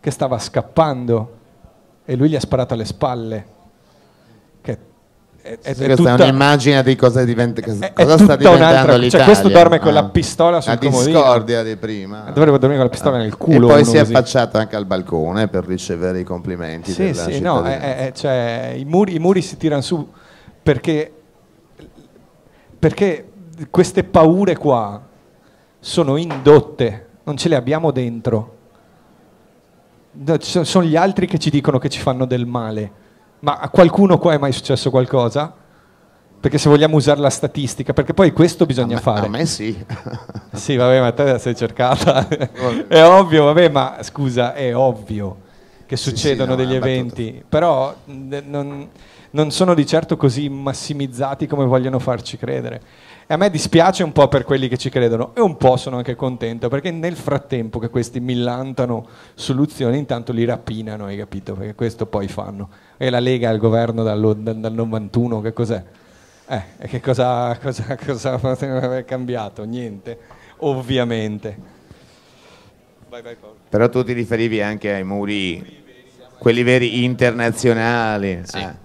che stava scappando e lui gli ha sparato alle spalle è, è, è tutta, un'immagine di cosa, diventa, cosa, cosa sta diventando l'Italia. Cioè, questo dorme no? con la ah. pistola sul la discordia di prima. Dovrebbe dormire con la pistola ah. nel culo. E poi si è affacciato anche al balcone per ricevere i complimenti sì, sì, no, è, cioè, i, muri, i, muri, si tirano su perché, perché queste paure qua sono indotte, non ce le abbiamo dentro. Sono gli altri che ci dicono che ci fanno del male ma a qualcuno qua è mai successo qualcosa? Perché se vogliamo usare la statistica, perché poi questo bisogna a me, fare. A me sì. sì, vabbè, ma te la sei cercata. è ovvio, vabbè, ma scusa, è ovvio che succedono sì, sì, no, degli eventi, battuta. però non, non sono di certo così massimizzati come vogliono farci credere. E a me dispiace un po' per quelli che ci credono e un po' sono anche contento perché nel frattempo che questi millantano soluzioni intanto li rapinano, hai capito? Perché questo poi fanno. E la Lega al governo dal, dal, dal 91 che cos'è? Eh, e che cosa, cosa, cosa è cambiato? Niente, ovviamente. Vai, vai, Però tu ti riferivi anche ai muri, quelli veri internazionali. Sì. Ah.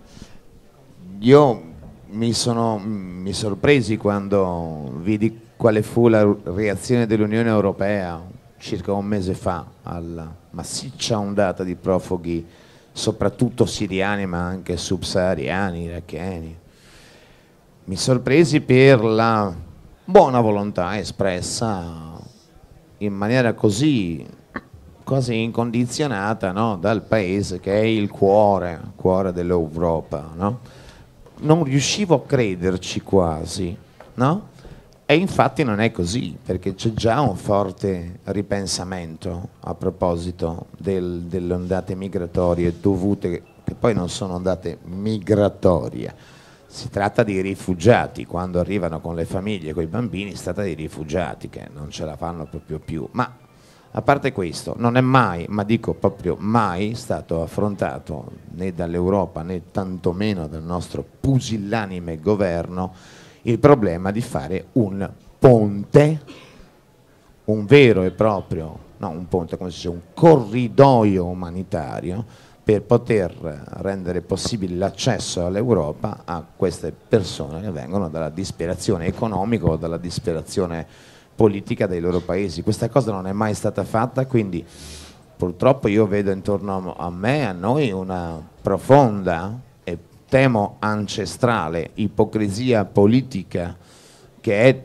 Io mi sono mi sorpresi quando vidi quale fu la reazione dell'Unione Europea circa un mese fa alla massiccia ondata di profughi, soprattutto siriani ma anche subsahariani, iracheni. Mi sorpresi per la buona volontà espressa in maniera così quasi incondizionata no? dal paese che è il cuore, cuore dell'Europa. No? non riuscivo a crederci quasi, no? E infatti non è così, perché c'è già un forte ripensamento a proposito del, delle ondate migratorie dovute, che poi non sono ondate migratorie, si tratta di rifugiati, quando arrivano con le famiglie, con i bambini, si tratta di rifugiati che non ce la fanno proprio più, ma a parte questo, non è mai, ma dico proprio mai, stato affrontato né dall'Europa né tantomeno dal nostro pusillanime governo il problema di fare un ponte, un vero e proprio, no un ponte come si dice, un corridoio umanitario per poter rendere possibile l'accesso all'Europa a queste persone che vengono dalla disperazione economica o dalla disperazione politica dei loro paesi. Questa cosa non è mai stata fatta, quindi purtroppo io vedo intorno a me, a noi, una profonda e temo ancestrale ipocrisia politica che è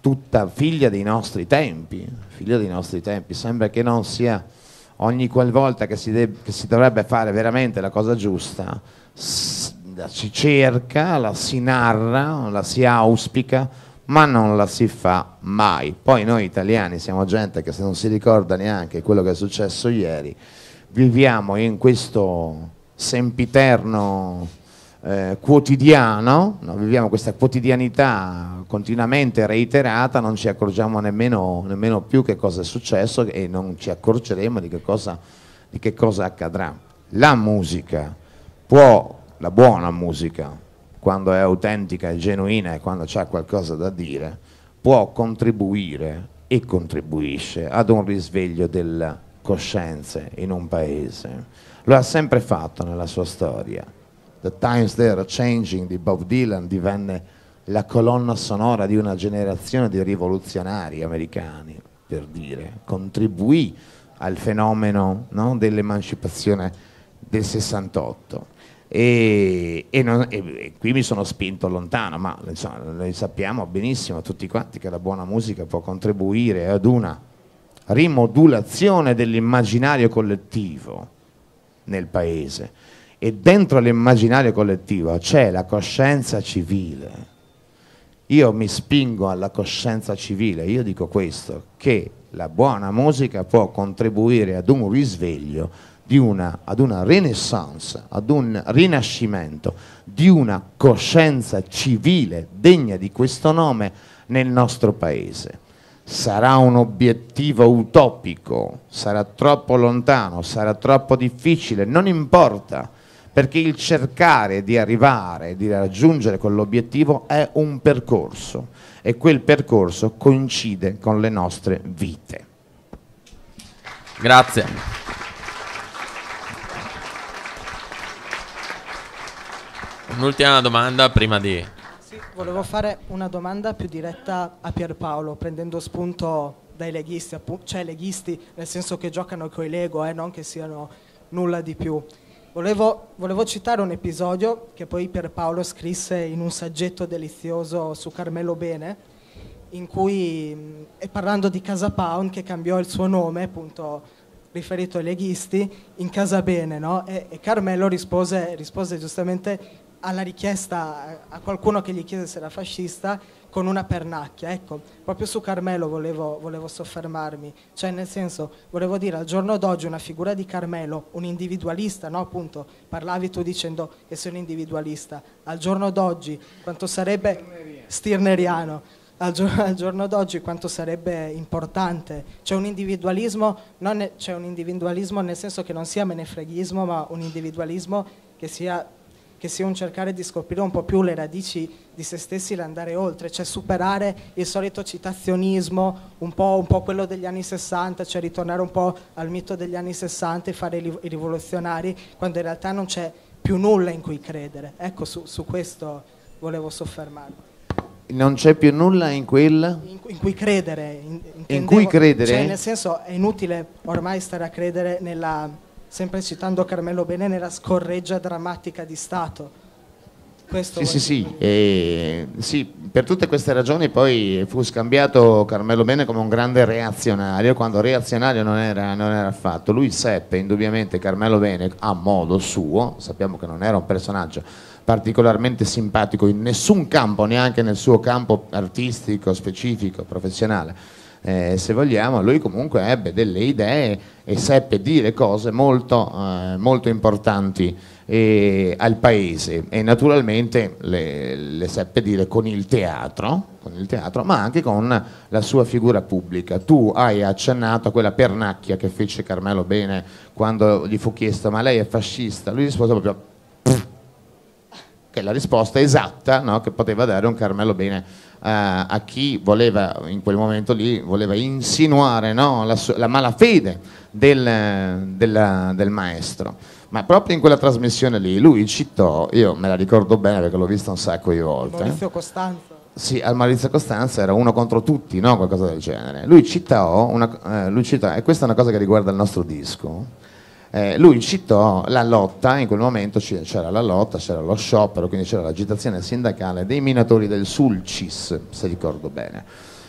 tutta figlia dei nostri tempi, figlia dei nostri tempi, sembra che non sia ogni qualvolta che si, che si dovrebbe fare veramente la cosa giusta, la si cerca, la si narra, la si auspica, ma non la si fa mai. Poi noi italiani siamo gente che se non si ricorda neanche quello che è successo ieri, viviamo in questo sempiterno eh, quotidiano, no? viviamo questa quotidianità continuamente reiterata, non ci accorgiamo nemmeno, nemmeno, più che cosa è successo e non ci accorgeremo di che cosa, di che cosa accadrà. La musica può, la buona musica, quando è autentica e genuina e quando c'è qualcosa da dire, può contribuire e contribuisce ad un risveglio delle coscienze in un paese. Lo ha sempre fatto nella sua storia. The Times They Are Changing di Bob Dylan divenne la colonna sonora di una generazione di rivoluzionari americani, per dire, contribuì al fenomeno no, dell'emancipazione del 68. E, e, non, e, e, qui mi sono spinto lontano, ma insomma, noi sappiamo benissimo tutti quanti che la buona musica può contribuire ad una rimodulazione dell'immaginario collettivo nel paese e dentro l'immaginario collettivo c'è la coscienza civile. Io mi spingo alla coscienza civile, io dico questo, che la buona musica può contribuire ad un risveglio una, ad una renaissance, ad un rinascimento di una coscienza civile degna di questo nome nel nostro paese. Sarà un obiettivo utopico, sarà troppo lontano, sarà troppo difficile, non importa, perché il cercare di arrivare, di raggiungere quell'obiettivo è un percorso e quel percorso coincide con le nostre vite. Grazie. Un'ultima domanda prima di... Sì, volevo fare una domanda più diretta a Pierpaolo, prendendo spunto dai leghisti, cioè leghisti nel senso che giocano coi Lego e eh, non che siano nulla di più. Volevo, volevo, citare un episodio che poi Pierpaolo scrisse in un saggetto delizioso su Carmelo Bene, in cui, parlando di Casa Pound, che cambiò il suo nome, appunto riferito ai leghisti, in Casa Bene, no? e, e Carmelo rispose, rispose giustamente alla richiesta eh, a qualcuno che gli chiese se era fascista con una pernacchia. Ecco, proprio su Carmelo volevo, volevo soffermarmi, cioè nel senso volevo dire al giorno d'oggi una figura di Carmelo, un individualista, no? Appunto, parlavi tu dicendo che sei un individualista, al giorno d'oggi quanto sarebbe stirneriano. Al giorno, al giorno d'oggi quanto sarebbe importante. C'è un, ne, c'è un individualismo nel senso che non sia menefreghismo, ma un individualismo che sia che sia un cercare di scoprire un po' più le radici di se stessi e andare oltre, cioè superare il solito citazionismo, un po', un po', quello degli anni 60, cioè ritornare un po' al mito degli anni 60 e fare i rivoluzionari, quando in realtà non c'è più nulla in cui credere. Ecco, su, su questo volevo soffermarmi. Non c'è più nulla in quel... In, in cui credere. In, in, cui credere? Cioè, nel senso, è inutile ormai stare a credere nella sempre citando Carmelo Bene nella scorreggia drammatica di Stato. Questo sì, sì, sì. E, eh, sì, per tutte queste ragioni poi fu scambiato Carmelo Bene come un grande reazionario, quando reazionario non era, non era affatto. Lui seppe indubbiamente Carmelo Bene a modo suo, sappiamo che non era un personaggio particolarmente simpatico in nessun campo, neanche nel suo campo artistico, specifico, professionale eh, se vogliamo, lui comunque ebbe delle idee e seppe dire cose molto, eh, molto importanti eh, al paese e naturalmente le, le seppe dire con il, teatro, con il teatro, ma anche con la sua figura pubblica. Tu hai accennato a quella pernacchia che fece Carmelo Bene quando gli fu chiesto ma lei è fascista, lui rispose proprio che è la risposta esatta no, che poteva dare un Carmelo Bene a chi voleva in quel momento lì voleva insinuare no, la, la, malafede del, della, del maestro ma proprio in quella trasmissione lì lui citò, io me la ricordo bene perché l'ho vista un sacco di volte. Eh. Maurizio Costanza. Sì, al Maurizio Costanza era uno contro tutti, no? qualcosa del genere. Lui citò, una, eh, lui citò, e questa è una cosa che riguarda il nostro disco, eh, lui incitò la lotta, in quel momento c'era la lotta, c'era lo sciopero, quindi c'era l'agitazione sindacale dei minatori del Sulcis, se ricordo bene.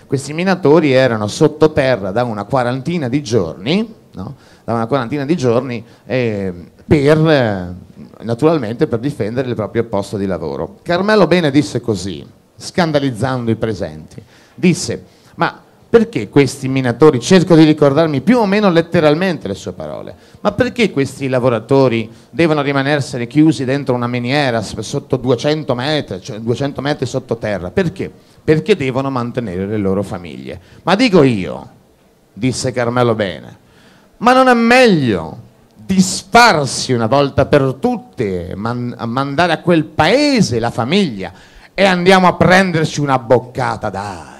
Questi minatori erano sottoterra da una quarantina di giorni, no? da una quarantina di giorni ehm, eh, per, naturalmente per difendere il proprio posto di lavoro. Carmelo Bene disse così, scandalizzando i presenti, disse ma perché questi minatori, cerco di ricordarmi più o meno letteralmente le sue parole, ma perché questi lavoratori devono rimanersene chiusi dentro una miniera sotto 200 metri, cioè 200 metri sottoterra? Perché? Perché devono mantenere le loro famiglie. Ma dico io, disse Carmelo Bene, ma non è meglio disfarsi una volta per tutte, man mandare a quel paese la famiglia e andiamo a prenderci una boccata d'aria?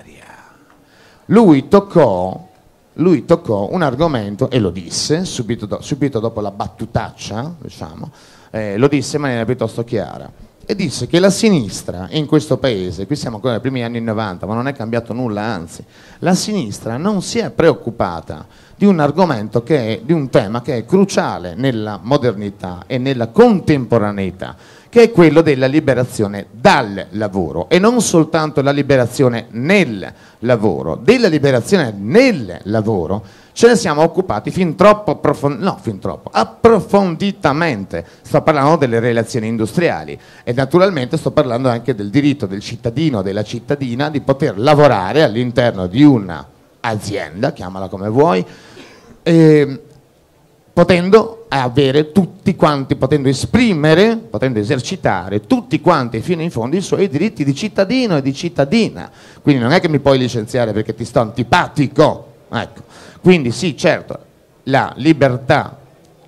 lui toccò, lui toccò un argomento e lo disse, subito, do, subito dopo la battutaccia, diciamo, eh, lo disse in maniera piuttosto chiara e disse che la sinistra in questo paese, qui siamo ancora nei primi anni 90, ma non è cambiato nulla, anzi, la sinistra non si è preoccupata di un argomento che è, di un tema che è cruciale nella modernità e nella contemporaneità che è quello della liberazione dal lavoro e non soltanto la liberazione nel lavoro, della liberazione nel lavoro ce ne siamo occupati fin troppo, no, fin troppo approfonditamente, sto parlando delle relazioni industriali e naturalmente sto parlando anche del diritto del cittadino, o della cittadina di poter lavorare all'interno di un'azienda, chiamala come vuoi, eh, potendo avere tutti quanti, potendo esprimere, potendo esercitare tutti quanti fino in fondo i suoi diritti di cittadino e di cittadina. Quindi non è che mi puoi licenziare perché ti sto antipatico. Ecco. Quindi sì, certo, la libertà,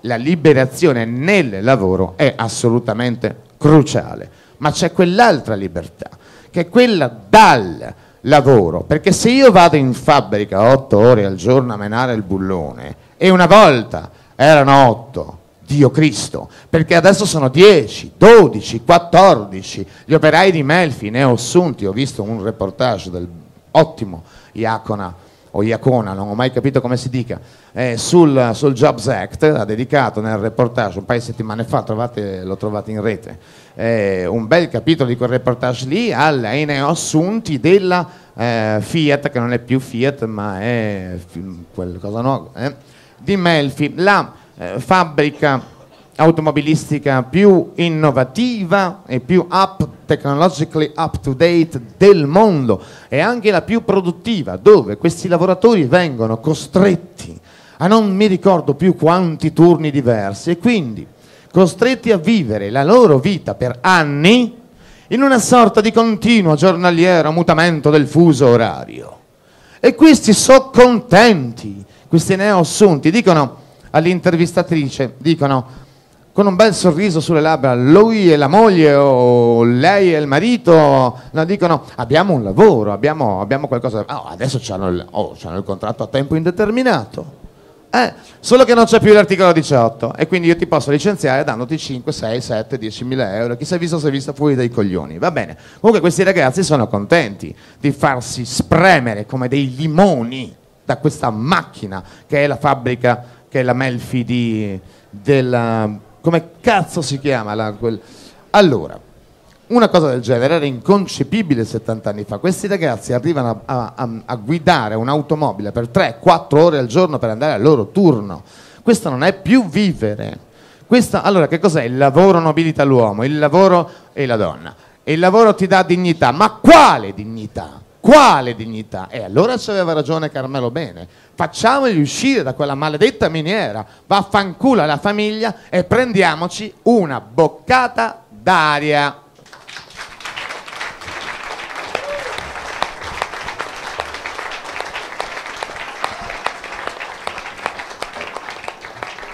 la liberazione nel lavoro è assolutamente cruciale, ma c'è quell'altra libertà, che è quella dal lavoro, perché se io vado in fabbrica otto ore al giorno a menare il bullone e una volta erano 8. Dio Cristo, perché adesso sono 10, 12, 14. Gli operai di Melfi ne ho assunti, ho visto un reportage dell'ottimo Iacona o Iacona, non ho mai capito come si dica, eh, sul, sul, Jobs Act, ha dedicato nel reportage un paio di settimane fa, trovate, l'ho trovato in rete, eh, un bel capitolo di quel reportage lì ai assunti della eh, Fiat, che non è più Fiat ma è mm, quel, cosa no, di Melfi, la eh, fabbrica automobilistica più innovativa e più up, technologically up to date del mondo e anche la più produttiva, dove questi lavoratori vengono costretti a non mi ricordo più quanti turni diversi e quindi costretti a vivere la loro vita per anni in una sorta di continuo giornaliero mutamento del fuso orario. E questi sono contenti questi neoassunti dicono all'intervistatrice, dicono con un bel sorriso sulle labbra, lui e la moglie o lei e il marito, no, dicono abbiamo un lavoro, abbiamo, abbiamo qualcosa, oh, adesso hanno il, oh, il, contratto a tempo indeterminato. Eh, solo che non c'è più l'articolo 18 e quindi io ti posso licenziare dandoti 5, 6, 7, 10 mila euro. Chi si è visto si è visto fuori dai coglioni. Va bene. Comunque questi ragazzi sono contenti di farsi spremere come dei limoni da questa macchina che è la fabbrica, che è la Melfi di, della... come cazzo si chiama? La, quel... Allora, una cosa del genere era inconcepibile 70 anni fa. Questi ragazzi arrivano a, a, a guidare un'automobile per 3-4 ore al giorno per andare al loro turno. Questo non è più vivere. Questa, allora, che cos'è? Il lavoro nobilita l'uomo, il lavoro e la donna. il lavoro ti dà dignità, ma quale dignità? Quale dignità? E eh, allora se aveva ragione Carmelo Bene, facciamoli uscire da quella maledetta miniera, vaffanculo alla famiglia e prendiamoci una boccata d'aria.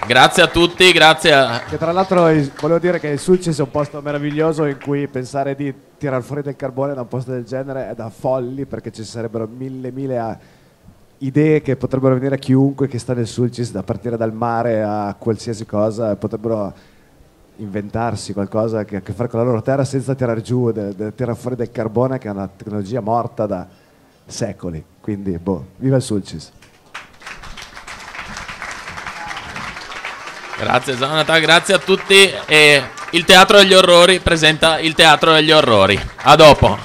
Grazie a tutti, grazie a... Che tra l'altro volevo dire che il Sulcis è un posto meraviglioso in cui pensare di tirar fuori del carbone da un posto del genere è da folli perché ci sarebbero mille, mille ah, idee che potrebbero venire a chiunque che sta nel Sulcis, da partire dal mare a qualsiasi cosa, potrebbero inventarsi qualcosa che ha a che fare con la loro terra senza tirare giù, de, de, tirar fuori del carbone che è una tecnologia morta da secoli. Quindi, boh, viva il Sulcis! Grazie Jonathan, grazie a tutti e il Teatro degli Orrori presenta il Teatro degli Orrori. A dopo.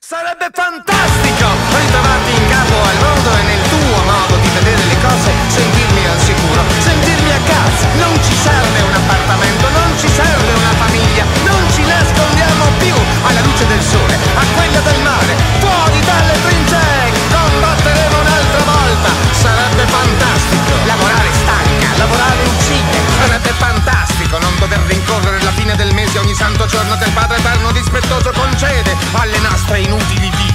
Sarebbe fantastico ritrovarti in capo al mondo e nel tuo modo di vedere le cose, sentirmi al sicuro, sentirmi a casa. Non ci serve un appartamento, non ci serve una famiglia, non ci nascondiamo più alla luce del sole. ogni santo giorno del Padre eterno dispettoso concede alle nastre inutili vite